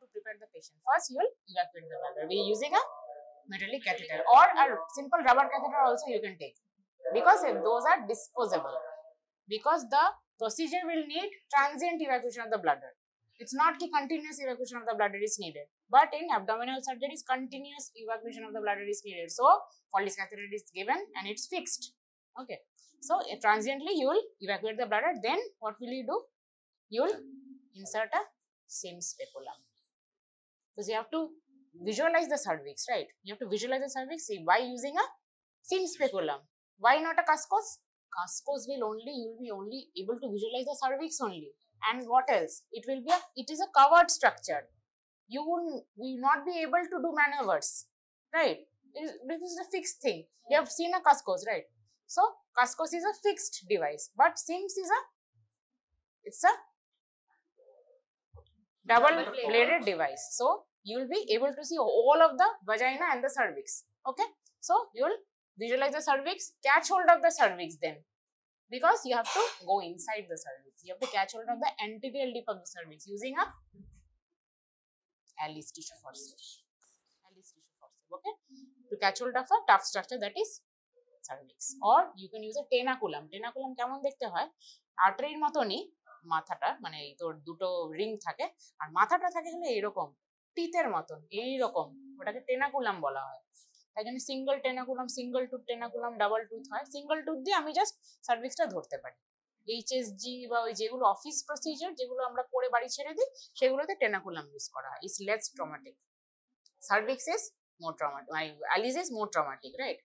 to prepare the patient. First, you will evacuate the bladder. We using a metallic catheter or a simple rubber catheter also you can take because those are disposable because the procedure will need transient evacuation of the bladder. It's not the continuous evacuation of the bladder is needed. But in abdominal surgeries, continuous evacuation of the bladder is needed. So, Follis catheter is given and it's fixed. Okay. So, uh, transiently you will evacuate the bladder. Then what will you do? You will insert a SIMS speculum because you have to visualize the cervix, right? You have to visualize the cervix by using a Sims speculum. Why not a cascos? Cascos will only, you will be only able to visualize the cervix only. And what else? It will be a, it is a covered structure. You will, will not be able to do maneuvers, right? This is a fixed thing. You have seen a cascos, right? So, cascos is a fixed device, but sims is a, it's a double bladed device. So you will be able to see all of the vagina and the cervix. Okay. So you will visualize the cervix, catch hold of the cervix then. Because you have to go inside the cervix. You have to catch hold of the anterior lip of the cervix using a Alice tissue forceps. Alice tissue forceps. Okay. To catch hold of a tough structure that is cervix. Or you can use a tenaculum. Tenaculum কেমন দেখতে Artery in মতনই মাথাটা মানে তোর দুটো ring থাকে আর মাথাটা থাকে হলে এইরকম টিথের মতন এইরকম ওটাকে টেনাকুলাম বলা হয় তাই জন্য single tenaculum single tooth tenaculum double tooth হয় সিঙ্গল টুথ দিয়ে আমি জাস্ট সার্ভিসটা ধরতে পারি এইচএসজি বা ওই যেগুলো অফিস প্রসিজার যেগুলো আমরা করে বাড়ি ছেড়ে দিই সেগুলোতে টেনাকুলাম ইউজ করা হয় is less traumatic cervix is more traumatic মানে Allis is more traumatic right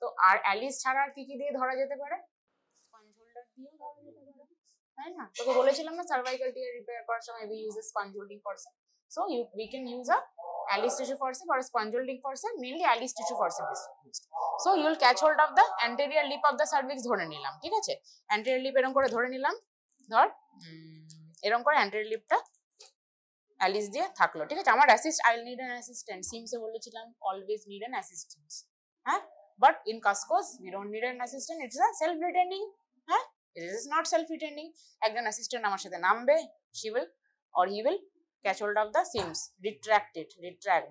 তো আর অ্যালিস ছাড়া আর কি কি দিয়ে ধরা যেতে পারে তাই না তোকে বলেছিলাম না সার্ভাইকাল টিয়ার রিপেয়ার করার সময় we use a sponge holding forcep so you we can use a Alice tissue forceps or a sponge holding forceps mainly Alice tissue forceps is used. So you will catch hold of the anterior lip of ধরে নিলাম ঠিক আছে anterior lip এরকম করে ধরে নিলাম ধর এরকম করে anterior lipটা অ্যালিস দিয়ে থাকলো ঠিক আছে আমার অ্যাসিস্ট আইল নিড অ্যান অ্যাসিস্ট্যান্ট সিমসে বলেছিলাম অলওয়েজ নিড অ্যান অ্যাসিস্ট্যান্ট হ্যাঁ but in Cusco's we don't need an assistant it's a self retaining হ্যাঁ It is not self-retaining. একজন অ্যাসিস্ট্যান্ট আমার সাথে নামবে she will or he will catch hold of the seams retract it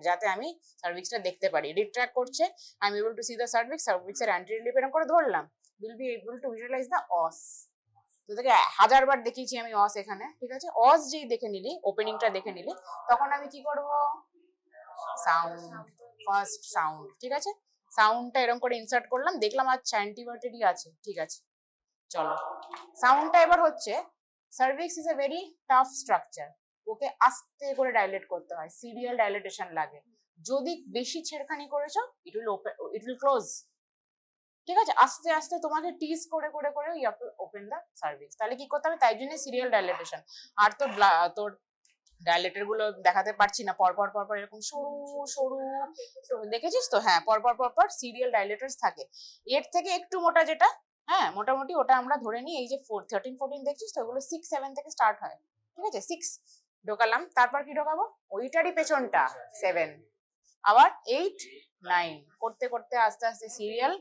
যাতে আমি সার্ভিক্সটা দেখতে পারি রিট্র্যাক্ট করছে আমি I'm able to see the cervix সার্ভিক্সের অ্যান্টি রিলিফ এরকম করে ধরলাম will be able to visualize the os তো তোকে হাজারবার দেখিয়েছি আমি অস এখানে ঠিক আছে অস যেই দেখে নিলি ওপেনিংটা দেখে নিলি তখন আমি কি করব সাউন্ড ফার্স্ট সাউন্ড ঠিক আছে সাউন্ডটা এরকম করে ইনসার্ট করলাম দেখলাম আচ্ছা অ্যান্টিবায়োটিকই আছে ঠিক আছে চলো সাউন্ডটা এবার হচ্ছে cervix is a very tough structure okay আস্তে করে ডাইলেট করতে হয় সিরিয়াল ডাইলেটেশন লাগে যদি বেশি ছেড়খানি করেছো it will it will close ঠিক আছে আস্তে আস্তে তোমাকে টিস করে করে করে you to open the cervix তাহলে কি করতে হবে তাই জন্য সিরিয়াল ডাইলেটেশন আর তো তোর ডাইলেটার গুলো দেখাতে পারছি না পরপর পরপর এরকম সরু সরু দেখেছিস তো হ্যাঁ পরপর পর সিরিয়াল ডাইলেটার্স থাকে এর থেকে একটু মোটা যেটা হ্যাঁ মোটামুটি ওটা আমরা ধরে নিই এই যে ফোর থার্টিন ফোরটিন দেখছিস তো ওগুলো সিক্স সেভেন থেকে স্টার্ট হয় ঠিক আছে সিক্স ঢোকালাম তারপর কি ঢোকাবো ওইটারই পেছনটা সেভেন আবার এইট নাইন করতে করতে আস্তে আস্তে সিরিয়াল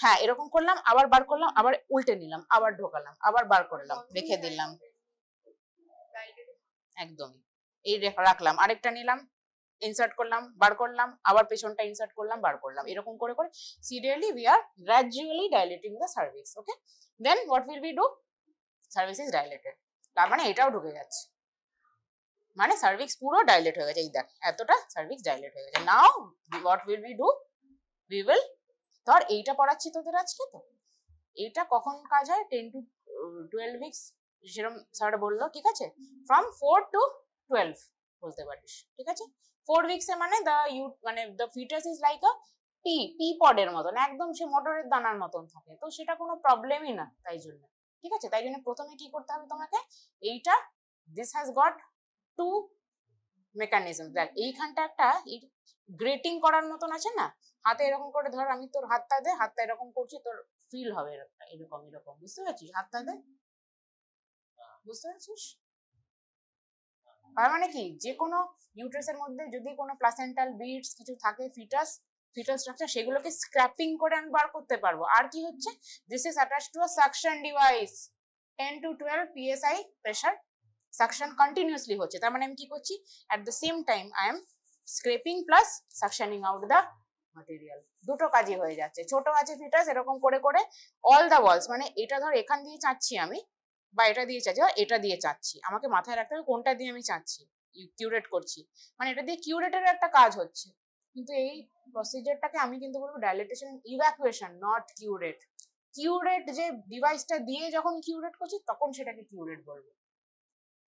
হ্যাঁ এরকম করলাম আবার বার করলাম আবার উল্টে নিলাম আবার ঢোকালাম আবার বার করলাম রেখে দিলাম একদম এই রাখলাম আরেকটা নিলাম ইনসার্ট করলাম বার করলাম আবার পেছনটা ইনসার্ট করলাম বার করলাম এরকম করে করে serially we are gradually dilating the cervix okay then what will be do service is dilated তার মানে এটাও ঢুকে যাচ্ছে মানে সার্ভিক্স পুরো ডাইলেট হয়ে গেছে এই দেখ এতটা সার্ভিক্স ডাইলেট হয়ে গেছে now what will be do we will ধর এইটা পড়াচ্ছি তোদের আজকে তো এটা কখন কাজ হয় টেন টু টুয়েলভ উইক্স সেরকম স্যার বললো ঠিক আছে ফ্রম ফোর টু টুয়েলভ বলতে পারিস ঠিক আছে ফোর উইকস এ মানে দ্য ইউ মানে the foetus is like a P P পডের মতন একদম সে মটরের দানার মতন থাকে তো সেটা কোনো প্রবলেমই না তাই জন্য ঠিক আছে তাই জন্য প্রথমে কি করতে হবে তোমাকে এইটা this has got two mechanism দেখ এইখানটা একটা গ্রেটিং করার মতন আছে না হাতে এরকম করে ধর আমি তোর হাতটা দে হাতটা এরকম করছি তোর ফিল হবে এরকম এরকম বুঝতে পারছিস হাতটা দে বুঝতে পারছিস তার মানে কি যে কোনো ইউট্রাসের মধ্যে যদি কোনো প্লাসেন্টাল বিটস কিছু থাকে ফিটাস ফিটাল স্ট্রাকচার সেগুলোকে স্ক্র্যাপিং করে আমি বার করতে পারবো আর কি হচ্ছে this is attach to a suction device ten to twelve PSI pressure suction continuously হচ্ছে তার মানে আমি কি করছি at the same time I am scraping plus suctioning out the material দুটো কাজই হয়ে যাচ্ছে ছোট আছে ফিটাস এরকম করে করে অল দ্য ওয়ালস মানে এটা ধর এখান দিয়ে চাচ্ছি আমি বা এটা দিয়ে চাচ্ছি বা এটা দিয়ে চাচ্ছি আমাকে মাথায় রাখতে হবে কোনটা দিয়ে আমি চাচ্ছি কিউরেট করছি মানে এটা দিয়ে কিউরেটের একটা কাজ হচ্ছে কিন্তু এই প্রসিজারটাকে আমি কিন্তু বলবো dilatation evacuation not curette curette যে ডিভাইসটা দিয়ে যখন কিউরেট করছি তখন সেটাকে কিউরেট বলবো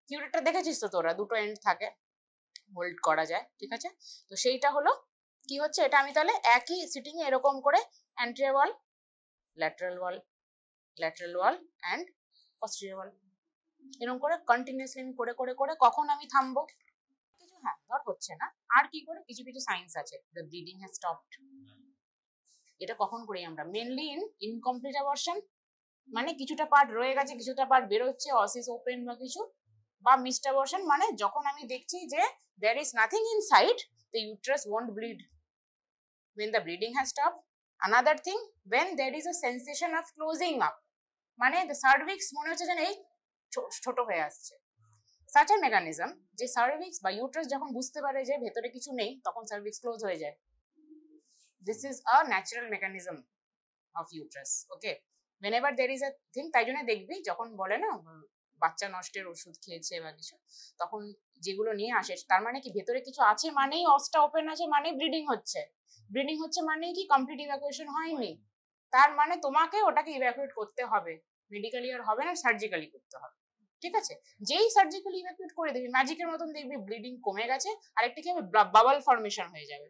কিউরেটটা দেখেছিস তো তোরা দুটো এন্ড থাকে হোল্ড করা যায় ঠিক আছে তো সেইটা হলো কি হচ্ছে এটা আমি তাহলে একই সিটিং এরকম করে anterior wall lateral wall lateral wall and Australia এরকম করে কন্টিনিউসলি আমি করে করে করে কখন আমি থামবো কিছু হ্যাঁ ধর হচ্ছে না আর কি করে কিছু কিছু সায়েন্স আছে দ্য ব্লিডিং হ্যাজ স্টপড এটা কখন করি আমরা মেনলি ইন ইনকমপ্লিট অ্যাবর্শন মানে কিছুটা পার্ট রয়ে গেছে কিছুটা পার্ট বেরোচ্ছে অসিস ওপেন বা কিছু বা মিস্ট অ্যাবর্শন মানে যখন আমি দেখছি যে there is nothing inside the uterus won't bleed when the bleeding has stopped. Another thing, when there is a sensation of closing up. মানে সার্ভিক্স মনে হচ্ছে যেন এই ছোট হয়ে আসছে সাচ এ মেকানিজম যে সার্ভিক্স বা ইউট্রাস যখন বুঝতে পারে যে ভেতরে কিছু নেই তখন সার্ভিক্স ক্লোজ হয়ে যায় this is a natural mechanism of uterus okay whenever there is a thing তাই জন্য দেখবি যখন বলে না বাচ্চা নষ্টের ওষুধ খেয়েছে বা কিছু তখন যেগুলো নিয়ে আসে তার মানে কি ভেতরে কিছু আছে মানেই অসটা ওপেন আছে মানে ব্রিডিং হচ্ছে ব্রিডিং হচ্ছে মানে কি কমপ্লিট ইভ্যাকুয়েশন হয়নি তার মানে তোমাকে ওটাকে ইভ্যাকুয়েট করতে হবে মেডিকেলি আর হবে না সার্জিক্যালি করতে হবে ঠিক আছে যেই সার্জিক্যালি ইভাকুয়েট করে দেবে ম্যাজিকের মতন দেখবি ব্লিডিং কমে গেছে আর একটা কি হবে বাবল ফর্মেশন হয়ে যাবে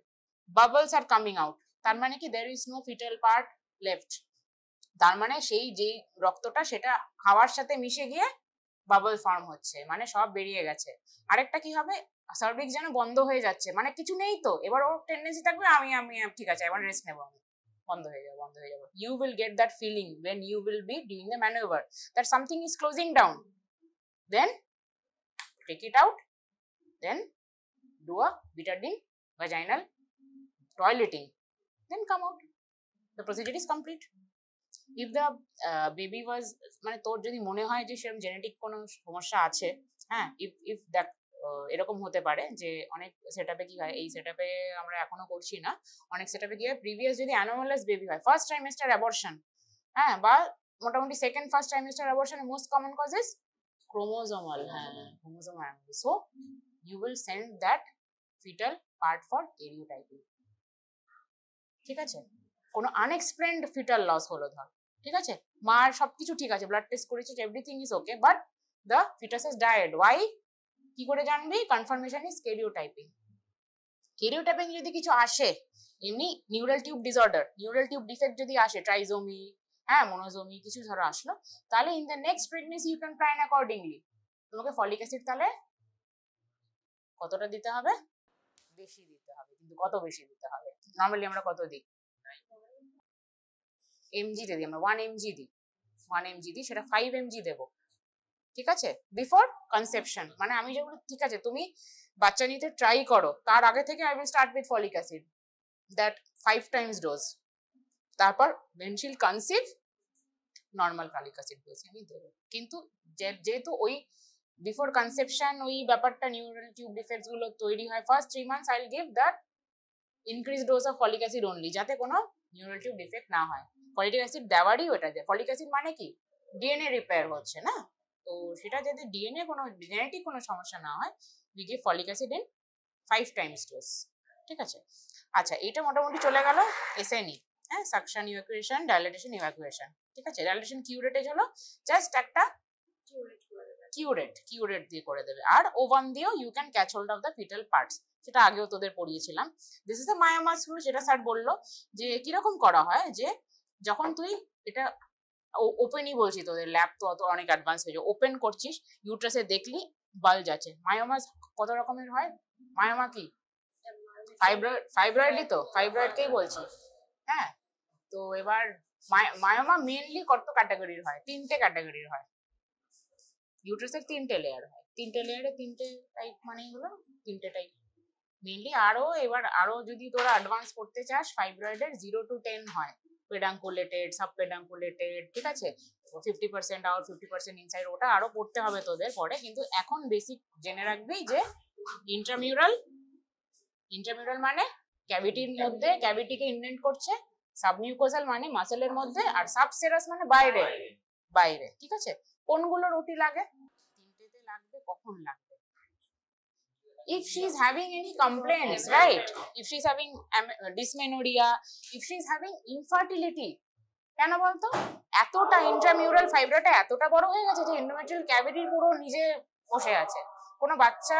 বাবলস আর কামিং আউট তার মানে কি there is no fetal part left তার মানে সেই যেই রক্তটা সেটা হাওয়ার সাথে মিশে গিয়ে বাবল ফর্ম হচ্ছে মানে সব বেরিয়ে গেছে আরেকটা কি হবে সার্ভিক্স যেন বন্ধ হয়ে যাচ্ছে মানে কিছু নেই তো এবার ওর টেন্ডেন্সি থাকবে আমি আমি ঠিক আছে এবার রেস্ট নেবো আমি বন্ধ হয়ে যাবো বন্ধ হয়ে যাবো you will get that feeling when you will be doing the manoeuvre that something is closing down then take it out then do a butadine vaginal toileting then come out the procedure is complete if the uh, baby was মানে তোর যদি মনে হয় যে সেরকম genetic কোনো সমস্যা আছে হ্যাঁ ইফ ইফ দ্যাট এরকম হতে পারে যে অনেক সেট আপে কি হয় এই সেট আপে আমরা এখনো করছি না অনেক সেট আপে কি হয় প্রিভিয়াস যদি অ্যানোমালাস বেবি হয় ফার্স্ট ট্রাইমেস্টার অ্যাবর্শন হ্যাঁ বা মোটামুটি second first trimester abortion most common causes chromosomal হ্যাঁ chromosome anomaly so you will send that fetal part for karyotyping ঠিক আছে কোনো আনএক্সপ্লেন্ড ফিটাল লস হলো ধর ঠিক আছে মার সবকিছু ঠিক আছে ব্লাড টেস্ট করেছে everything is okay but the foetus is died why কি করে জানবি কনফার্মেশন ইজ কেরিওটাইপিং কেরিওটাইপিং যদি কিছু আসে এমনি neural tube disorder neural tube defect যদি আসে ট্রাইজোমি হ্যাঁ মনোজমি কিছু ধরো আসলো তাহলে in the next pregnancy you can plan accordingly তোমাকে ফলিক অ্যাসিড তাহলে কতটা দিতে হবে বেশি দিতে হবে কিন্তু কত বেশি দিতে হবে নর্মালি আমরা কত দিই এমজি দিই আমরা ওয়ান এমজি দিই ওয়ান এমজি দিই সেটা ফাইভ এমজি দেবো ঠিক আছে বিফোর কনসেপশন মানে আমি যেগুলো ঠিক আছে তুমি বাচ্চা নিতে ট্রাই করো তার আগে থেকে I will start with folic acid that five times dose তারপর when she'll conceive normal folic acid dose আমি দেবো কিন্তু যেহেতু ওই বিফোর কনসেপশন ওই ব্যাপারটা নিউরাল টিউব ডিফেক্টস গুলো তৈরি হয় first three months will give that increase dose of folic acid only যাতে কোনো নিউরাল টিউব ডিফেক্ট না হয় ফলিক অ্যাসিড দেওয়ারই ওটা যে ফলিক অ্যাসিড মানে কি ডিএনএ রিপেয়ার হচ্ছে না তো সেটা যাতে ডিএনএ কোনো জেনেটিক কোনো সমস্যা না হয় লিখে folic acid in five times dose ঠিক আছে আচ্ছা এটা মোটামুটি চলে গেল এসএনই e, হ্যাঁ সাকশন ইভ্যাকুয়েশন ডাইলেটেশন ইভ্যাকুয়েশন ঠিক আছে ডাইলেটেশন কিউরেটেজ হলো জাস্ট একটা কিউরেট কিউরেট দিয়ে করে দেবে আর ওভান দিয়েও you can catch hold of the fetal parts সেটা আগেও তোদের পড়িয়েছিলাম this is the myomas rule যেটা স্যার বললো যে কিরকম করা হয় যে যখন তুই এটা ওপেনই বলছি তোদের ল্যাব তো অত অনেক অ্যাডভান্স হয়েছে ওপেন করছিস ইউট্রাসে দেখলি বাল্জ আছে মায়োমাস কত রকমের হয় মায়োমা কি ফাইব্রয়েড ফাইব্রয়েডই তো ফাইব্রয়েডকেই বলছি হ্যাঁ তো এবার মায়োমা মেনলি কত ক্যাটাগরির হয় তিনটে ক্যাটাগরির হয় ইউট্রাসের তিনটে লেয়ার হয় তিনটে লেয়ারে তিনটে টাইপ মানেই হলো তিনটে টাইপ মেনলি আরও এবার আরও যদি তোরা অ্যাডভান্স করতে চাস ফাইব্রয়েডের জিরো টু টেন হয় পেডাঙ্কুলেটেড সাব পেডাঙ্কুলেটেড ঠিক আছে fifty percent out fifty percent inside ওটা আরও পড়তে হবে তোদের পরে কিন্তু এখন বেসিক জেনে রাখবি যে ইন্টারমিউরাল ইন্টারমিউরাল মানে ক্যাভিটির মধ্যে ক্যাভিটিকে ইনডেন্ট করছে সাবমিউকোসাল মানে মাসেলের মধ্যে আর সাবসেরাস মানে বাইরে বাইরে ঠিক আছে কোনগুলো রুটি লাগে তিনটেতে লাগবে কখন লাগবে if she's having any complaints, right? If she's having dysmenorrhea, if she's having infertility, কেন বলতো এতটা ইন্ট্রামিউরাল ফাইব্রাটা এতটা বড় হয়ে গেছে যে এন্ডোমেট্রিয়াল ক্যাভিটির পুরো নিজে বসে আছে কোনো বাচ্চা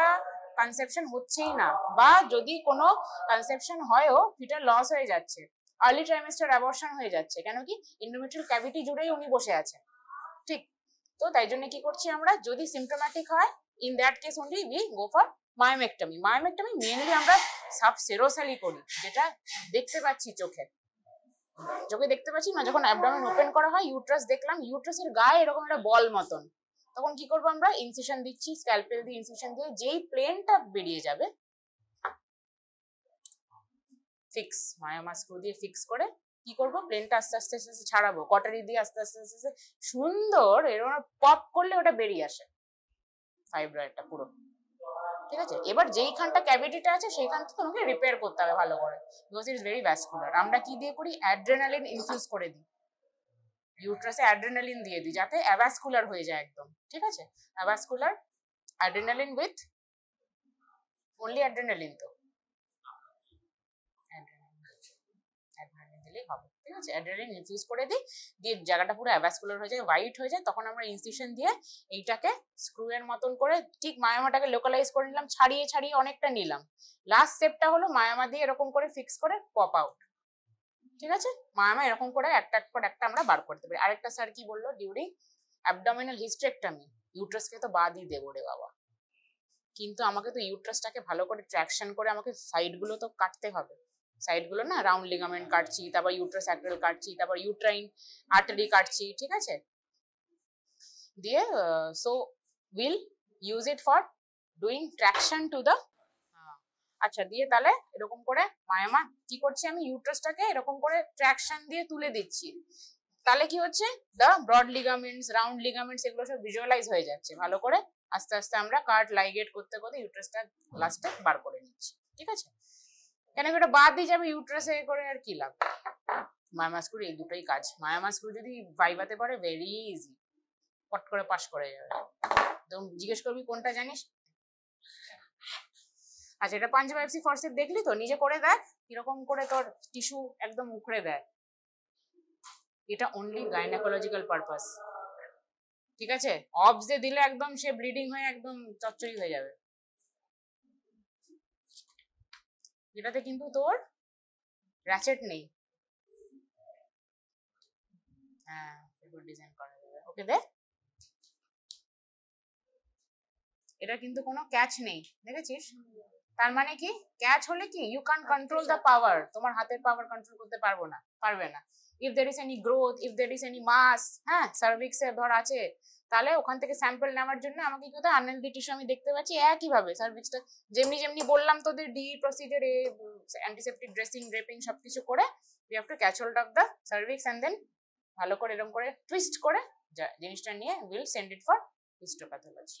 কনসেপশন হচ্ছেই না বা যদি কোনো কনসেপশন হয়ও ফিটার লস হয়ে যাচ্ছে আর্লি ট্রাইমেস্টার অ্যাবর্শন হয়ে যাচ্ছে কেন কি ইন্ডোমেট্রিয়াল ক্যাভিটি জুড়েই উনি বসে আছেন ঠিক তো তাই জন্য কি করছি আমরা যদি সিমটোম্যাটিক হয় in that case only we go for myomectomy myomectomy mainly আমরা সাব করি যেটা দেখতে পাচ্ছি চোখে চোখে দেখতে পাচ্ছি না যখন অ্যাবডামেন ওপেন করা হয় ইউট্রাস দেখলাম ইউট্রাসের গায়ে এরকম একটা বল মতন তখন কি করবো আমরা ইনসেশন দিচ্ছি স্ক্যালপেল দিয়ে ইনসিশন দিয়ে যেই প্লেনটা বেরিয়ে যাবে ফিক্স মায়ামা স্ক্রু দিয়ে ফিক্স করে কি করবো প্লেনটা আস্তে আস্তে আস্তে আস্তে ছাড়াবো কটারি দিয়ে আস্তে আস্তে আস্তে আস্তে সুন্দর এরকম পপ করলে ওটা বেরিয়ে আসে ফাইব্রয়েডটা পুরো ঠিক আছে এবার যেইখানটা ক্যাভিটিটা আছে সেইখানটা তোমাকে রিপেয়ার করতে হবে ভালো করে বিকজ ইটস ভেরি ভ্যাসকুলার আমরা কি দিয়ে করি অ্যাড্রেনালিন ইনফিউজ করে দিই ইউট্রাসে অ্যাড্রেনালিন দিয়ে দিই যাতে অ্যাভাসকুলার হয়ে যায় একদম ঠিক আছে avascular adrenaline with only adrenaline তো চামচ অ্যাড্রেলিন ইনফিউজ করে দিই দিয়ে জায়গাটা পুরো অ্যাভাসকুলার হয়ে যায় হোয়াইট হয়ে যায় তখন আমরা দিয়ে এইটাকে স্ক্রুয়ের মতন করে ঠিক মায়ামাটাকে লোকালাইজ করে নিলাম ছাড়িয়ে ছাড়িয়ে অনেকটা নিলাম লাস্ট স্টেপটা হলো মায়ামা দিয়ে এরকম করে ফিক্স করে পপ আউট ঠিক আছে মায়ামা এরকম করে একটা একটা আমরা বার করতে পারি আরেকটা স্যার কি বললো ডিউরিং অ্যাবডোমিনাল হিস্ট্রেকটামি ইউট্রাসকে তো বাদই দেবো রে বাবা কিন্তু আমাকে তো ইউট্রাসটাকে ভালো করে ট্র্যাকশন করে আমাকে সাইডগুলো তো কাটতে হবে সাইডগুলো না রাউন্ড হ্যাঁ। লিগামেন্ট কাটছি তারপর ইউট্রাস্যাক্রাল কাটছি তারপর ইউট্রাইন আর্টারি কাটছি ঠিক আছে দিয়ে so will use it for doing traction to the আচ্ছা দিয়ে তাহলে এরকম করে মায়ামা কি করছি আমি ইউট্রাসটাকে এরকম করে ট্র্যাকশন দিয়ে তুলে দিচ্ছি তাহলে কি হচ্ছে the broad ligaments round ligaments এগুলো সব ভিজুয়ালাইজ হয়ে যাচ্ছে ভালো করে আস্তে আস্তে আমরা কার্ট লাইগেট করতে করতে ইউট্রাসটা লাস্টে বার করে নিচ্ছি ঠিক আছে কেন ওটা বাদ দিয়ে যাবে এ করে আর কি লাভ মায়া মাস্কুর এই দুটোই কাজ মায়া মাস্কুর যদি ভাইবাতে পারে ভেরি ইজি পট করে পাশ করে যাবে একদম জিজ্ঞেস করবি কোনটা জানিস আচ্ছা এটা পাঞ্জাব এফসি ফরসেপ দেখলি তো নিজে করে দেখ কিরকম করে তোর টিস্যু একদম উখড়ে দেয় এটা অনলি গাইনাকোলজিক্যাল পারপাস ঠিক আছে অবস দিলে একদম সে ব্লিডিং হয়ে একদম চচ্চড়ি হয়ে যাবে যেটাতে কিন্তু তোর র্যাচেট নেই হ্যাঁ ডিজাইন করা যাবে ওকে দে এটা কিন্তু কোনো ক্যাচ নেই দেখেছিস তার মানে কি ক্যাচ হলে কি you can control the power তোমার হাতের পাওয়ার কন্ট্রোল করতে পারবো না পারবে না if there is any growth if there is any mass হ্যাঁ এর ধর আছে তাহলে ওখান থেকে স্যাম্পল নেওয়ার জন্য আমাকে কি হতো আনহেলদি টিস্যু আমি দেখতে পাচ্ছি একইভাবে সার্ভিসটা যেমনি যেমনি বললাম তোদের the procedure a antiseptic dressing draping সব কিছু করে we have to catch hold of the cervix and then ভালো করে এরকম করে টুইস্ট করে জিনিসটা নিয়ে will send it for histopathology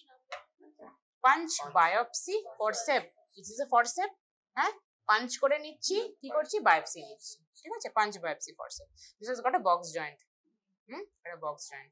punch biopsy forcep it is a forcep হ্যাঁ পাঞ্চ করে নিচ্ছি কি করছি বায়োপসি নিচ্ছি ঠিক আছে punch biopsy forcep this is got a box joint hmm এটা বক্স জয়েন্ট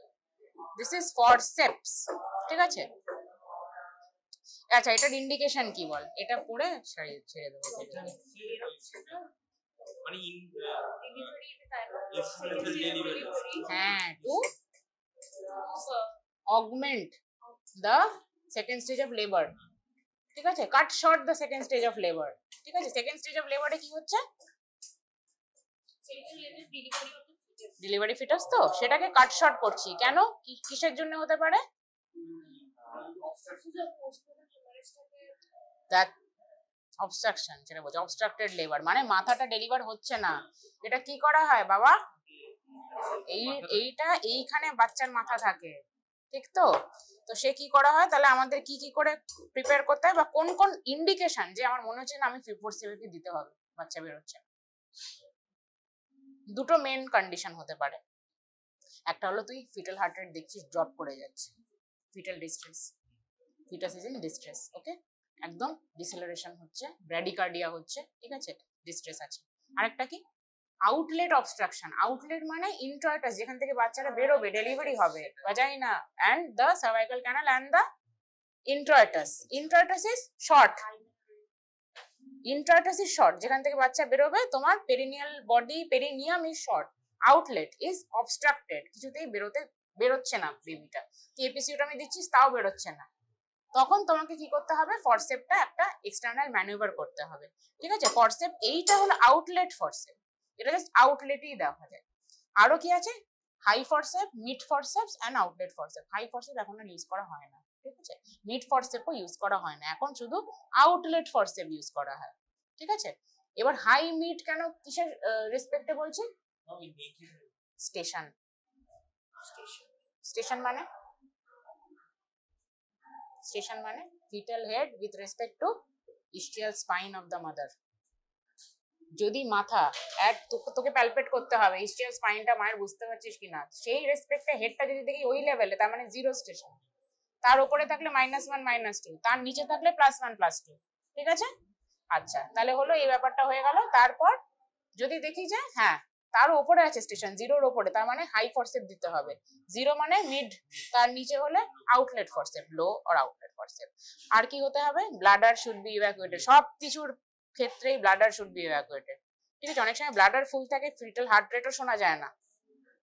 দিস ইজ সেপস ঠিক আছে আচ্ছা এটার ইন্ডিকেশন কি বল এটা পড়ে ছেড়ে ছেড়ে দেবো মানে হ্যাঁ to augment the second stage of labour ঠিক আছে cut short the second stage of labour ঠিক আছে সেকেন্ড স্টেজ অফ লেবারে কি হচ্ছে ডেলিভারি ফিটার্স তো সেটাকে কাট কাটশট করছি কেন কিসের জন্য হতে পারে দ্যাট অবস্ট্রাকশন যেটা বলছে অবস্ট্রাক্টেড লেবার মানে মাথাটা ডেলিভার হচ্ছে না এটা কি করা হয় বাবা এই এইটা এইখানে বাচ্চার মাথা থাকে ঠিক তো তো সে কি করা হয় তাহলে আমাদের কি কি করে প্রিপেয়ার করতে হয় বা কোন কোন ইন্ডিকেশন যে আমার মনে হচ্ছে না আমি ফিফোর সেভেনকে দিতে হবে বাচ্চা বেরোচ্ছে দুটো মেন কন্ডিশন হতে পারে একটা হলো তুই ফিটাল হার্ট রেট দেখছিস ড্রপ করে যাচ্ছে fetal distress fetus is in distress okay একদম ডিসেলারেশন হচ্ছে ব্র্যাডিকার্ডিয়া হচ্ছে ঠিক আছে ডিস্ট্রেস আছে আরেকটা কি আউটলেট অবস্ট্রাকশন আউটলেট মানে ইন্টারটাস যেখান থেকে বাচ্চারা বেরোবে ডেলিভারি হবে বাজাই না and the cervical canal and the introitus introitus is short introitus is short যেখান থেকে বাচ্চা বেরোবে তোমার perineal body perineum is short outlet is obstructed কিছুতেই বেরোতে বেরোচ্ছে না বেবিটা কি এপিসিউটা আমি দিচ্ছিস তাও বেরোচ্ছে না তখন তোমাকে কি করতে হবে ফরসেপটা একটা এক্সটার্নাল ম্যানুভার করতে হবে ঠিক আছে ফরসেপ এইটা হলো আউটলেট ফরসেপ এটা জাস্ট আউটলেটই দেখা যায় আরো কি আছে high forcep mid forceps and outlet forcep high forcep এখন ইউজ করা হয় না ঠিক আছে লিড ফরসেপও ইউজ করা হয় না এখন শুধু আউটলেট ফরসেপ ইউজ করা হয় ঠিক আছে এবার হাই মিট কেন কিসের রেসপেক্টে বলছি স্টেশন স্টেশন মানে স্টেশন মানে fetal head with respect to ischial spine of the mother যদি মাথা এক তোকে প্যালপেট করতে হবে ইস্টিয়াল স্পাইনটা মায়ের বুঝতে পারছিস কিনা সেই রেসপেক্টে হেডটা যদি দেখি ওই লেভেলে তার মানে জিরো স্টেশন তার উপরে থাকলে মাইনাস ওয়ান মাইনাস টু তার নিচে থাকলে প্লাস ওয়ান প্লাস টু ঠিক আছে আচ্ছা তাহলে হলো এই ব্যাপারটা হয়ে গেল তারপর যদি দেখি যে হ্যাঁ তার উপরে আছে স্টেশন জিরোর উপরে তার মানে হাই ফোর্সেপ দিতে হবে জিরো মানে মিড তার নিচে হলে আউটলেট ফরসেপ লো আর আউটলেট ফোর্সেপ আর কি হতে হবে ব্লাডার শুড বি ইভ্যাকুয়েটেড সব কিছুর ক্ষেত্রেই ব্লাডার শুড বি ইভ্যাকুয়েটেড ঠিক আছে অনেক সময় ব্লাডার ফুল থাকে ফিটাল হার্ট রেটও শোনা যায় না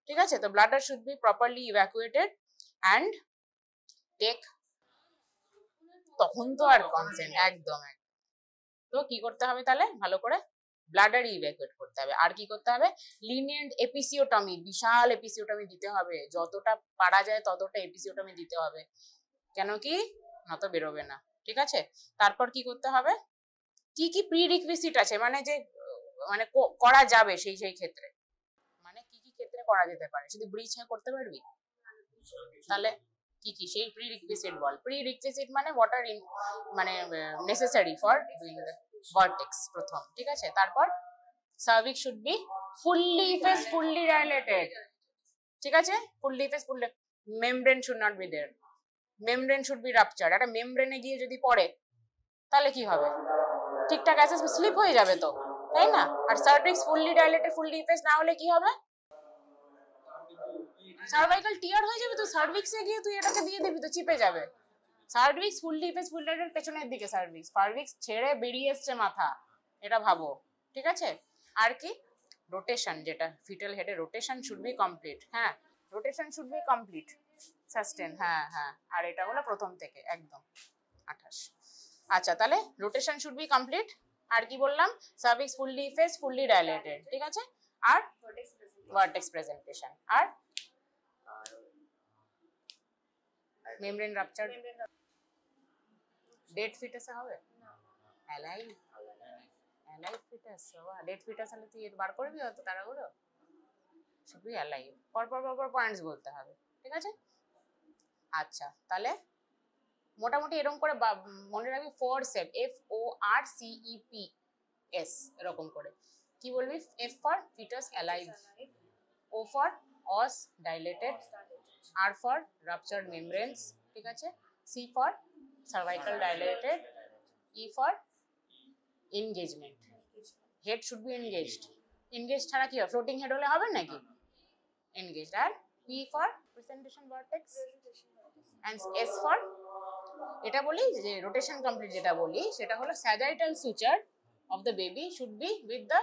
ঠিক আছে তো bladder should be properly evacuated and take তখন তো আর কনসেন্ট একদম তো কি করতে হবে তাহলে ভালো করে ব্লাডার ইভ্যাকুয়েট করতে হবে আর কি করতে হবে লিনিয়েন্ট এপিসিওটমি বিশাল এপিসিওটমি দিতে হবে যতটা পারা যায় ততটা এপিসিওটমি দিতে হবে কেন কি নত বেরোবে না ঠিক আছে তারপর কি করতে হবে কি কি প্রি রিকুইসিট আছে মানে যে মানে করা যাবে সেই সেই ক্ষেত্রে মানে কি কি ক্ষেত্রে করা যেতে পারে শুধু ব্রিজ হ্যাঁ করতে পারবি তাহলে কি কি সেই রিকুইসিট বল রিকুইসিট মানে হোয়াট আর ইন মানে necessary for doing the vertex প্রথম ঠিক আছে তারপর cervix should be fully face fully dilated ঠিক আছে fully face is fully membrane should not be there membrane should be rupture একটা মেমব্রেনে গিয়ে যদি পড়ে তাহলে কি হবে ঠিকঠাক আছে স্লিপ হয়ে যাবে তো তাই না আর cervix fully dilated fully face না হলে কি হবে সার্ভাইকাল টিয়ার হয়ে যাবে তো সার্ভিক্সে গিয়ে তুই এটাকে দিয়ে দিবি তো চিপে যাবে সার্ভিক্স ফুল ডিফেন্স ফুল রাইডের পেছনের দিকে সার্ভিক্স সার্ভিক্স ছেড়ে বেরিয়ে এসছে মাথা এটা ভাবো ঠিক আছে আর কি রোটেশন যেটা ফিটাল হেডে রোটেশন শুড বি কমপ্লিট হ্যাঁ rotation should be complete sustain হ্যাঁ হ্যাঁ আর এটা হলো প্রথম থেকে একদম আঠাশ আচ্ছা তাহলে রোটেশন শুড বি কমপ্লিট আর কি বললাম cervix fully face fully dilated ঠিক আছে আর ভার্টেক্স প্রেজেন্টেশন আর মেমব্রেন রাপচার ডেড ফিটাসে হবে অ্যালাইভ অ্যালাইভ ফিটাস বাবা ডেড ফিটাস হলে তুই বার করবি অত তাড়াহুড়ো শুধু অ্যালাইভ পরপর পরপর পয়েন্টস বলতে হবে ঠিক আছে আচ্ছা তাহলে মোটামুটি এরকম করে মনে রাখবি forceps F O R C E P S এরকম করে কি বলবি F for fetus alive O for os dilated আর ফর রাপচার মেমব্রেন্স ঠিক আছে C for cervical dilated E for engagement head should be engaged engage ছাড়া কি হয় ফ্লোটিং হেড হলে হবে নাকি এনগেজড আর P for presentation vertex and S for এটা বলি যে রোটেশন কমপ্লিট যেটা বলি সেটা হলো sagittal suture of the baby should be with the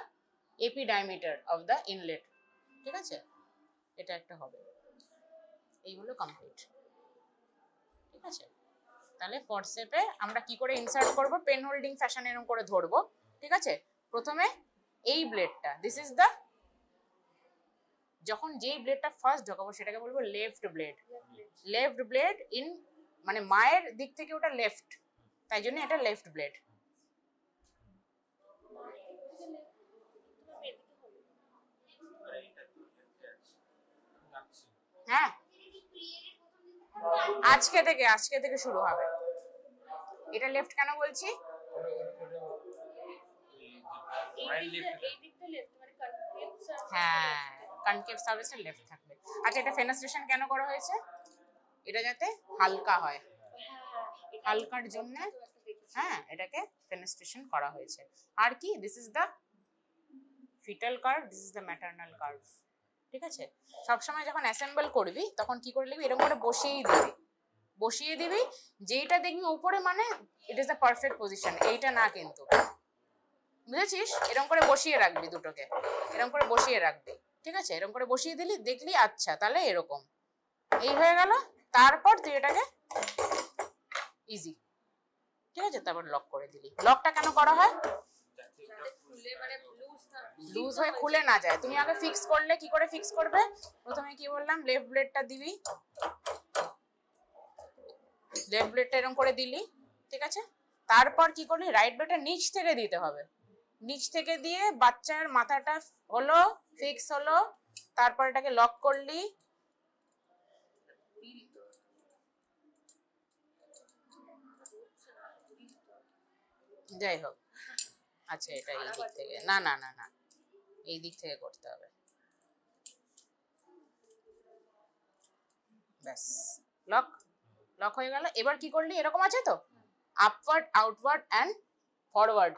AP diameter of the inlet ঠিক আছে এটা একটা হবে এই হলো কমপ্লিট ঠিক আছে তাহলে ফর্সেপে আমরা কি করে ইনসার্ট করব পেন হোল্ডিং ফ্যাশন এরকম করে ধরবো ঠিক আছে প্রথমে এই ব্লেডটা দিস ইজ দ্য যখন যেই ব্লেডটা ফার্স্ট ঢোকাবো সেটাকে বলবো left blade left blade in মানে মায়ের দিক থেকে ওটা লেফট তাই জন্য এটা লেফট ব্লেড আজকে থেকে আজকে থেকে শুরু হবে এটা লেফট কেন বলছি মানে হ্যাঁ সার্ভিসের থাকবে আচ্ছা এটা কেন করা হয়েছে এটা যাতে হালকা হয় হ্যাঁ, হ্যাঁ, হালকার হ্যাঁ এটাকে করা হয়েছে আর কি দ্য ফিটাল দ্য কার্ভ ঠিক আছে সবসময় যখন অ্যাসেম্বল করবি তখন কি করে লিখবি এরকম করে বসেই দিবি বসিয়ে দিবি যেইটা দেখবি উপরে মানে it is the perfect position এইটা না কিন্তু বুঝেছিস এরকম করে বসিয়ে রাখবি দুটোকে এরকম করে বসিয়ে রাখবি ঠিক আছে এরকম করে বসিয়ে দিলি দেখলি আচ্ছা তাহলে এরকম এই হয়ে গেল তারপর তুই এটাকে ইজি ঠিক আছে তারপর লক করে দিলি লকটা কেন করা হয় লুজ হয়ে খুলে না যায় তুমি আগে ফিক্স করলে কি করে ফিক্স করবে প্রথমে কি বললাম লেফট ব্লেডটা দিবি লেফট ব্লেডটা এরকম করে দিলি ঠিক আছে তারপর কি করলি রাইট ব্লেডটা নিচ থেকে দিতে হবে নিচ থেকে দিয়ে বাচ্চার মাথাটা হলো ফিক্স হলো তারপর এটাকে লক করলি যাই হোক আচ্ছা এটা এই দিক থেকে না না না না এই দিক থেকে করতে হবে ব্যাস লক লক হয়ে গেল এবার কি করলি এরকম আছে তো আপওয়ার্ড আউটওয়ার্ড অ্যান্ড ফরওয়ার্ড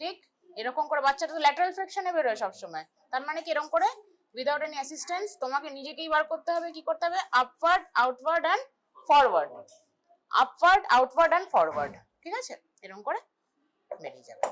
ঠিক এরকম করে বাচ্চাটা তো ল্যাটারাল ফ্র্যাকশনে বেরোয় সবসময় তার মানে কি এরকম করে উইদাউট এনি অ্যাসিস্ট্যান্স তোমাকে নিজেকেই বার করতে হবে কি করতে হবে upward outward and forward upward outward and forward ঠিক আছে এরকম করে বেরিয়ে যাবে